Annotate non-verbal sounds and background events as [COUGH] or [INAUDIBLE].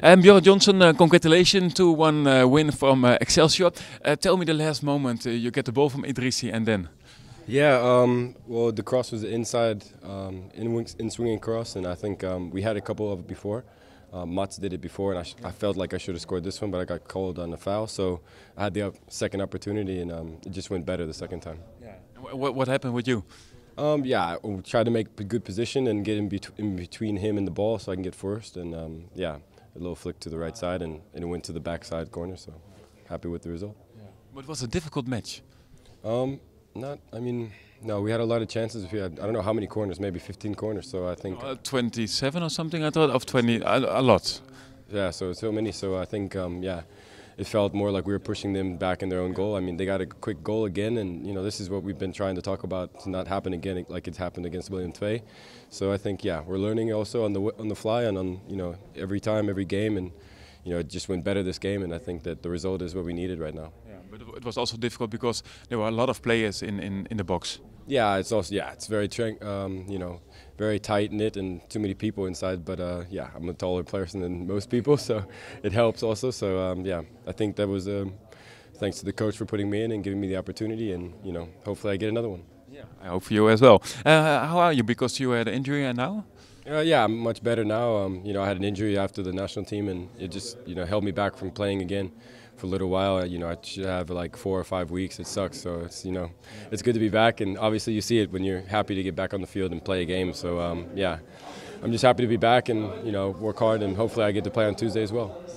And Björn Johnson, uh, congratulations to one uh, win from uh, Excelsior. Uh, tell me the last moment uh, you get the ball from Idrisi and then. Yeah, um, well, the cross was inside um, in, in swinging cross, and I think um, we had a couple of it before. Uh, Mats did it before, and I, I felt like I should have scored this one, but I got called on the foul, so I had the second opportunity, and um, it just went better the second time. Yeah. What, what happened with you? Um, yeah, I tried to make good position and get in, bet in, between him and the ball so I can get first, and um, yeah, a little flick to the right side and, and it went to the backside corner. So happy with the result. But it was a difficult match. Um, not. I mean, no. We had a lot of chances. We had I don't know how many corners, maybe 15 corners. So I think uh, 27 or something. I thought of 20, a, a lot. Yeah. So so many. So I think um, yeah it felt more like we were pushing them back in their own goal. I mean, they got a quick goal again, and you know this is what we've been trying to talk about to not happen again, like it's happened against William Tway. So I think yeah, we're learning also on the on the fly and on you know every time, every game, and you know it just went better this game, and I think that the result is what we needed right now. Yeah, but it was also difficult because there were a lot of players in in, in the box. Yeah, it's also yeah, it's very um, you know very tight knit and too many people inside. But uh, yeah, I'm a taller person than most people, so [LAUGHS] it helps also. So um, yeah, I think that was um, thanks to the coach for putting me in and giving me the opportunity, and you know hopefully I get another one. Yeah, I hope for you as well. Uh, how are you? Because you had an injury and now? Uh, yeah, I'm much better now. Um, you know, I had an injury after the national team, and it just you know held me back from playing again for a little while. You know, I should have like four or five weeks. It sucks. So it's you know, it's good to be back, and obviously you see it when you're happy to get back on the field and play a game. So um, yeah, I'm just happy to be back, and you know, work hard, and hopefully I get to play on Tuesday as well.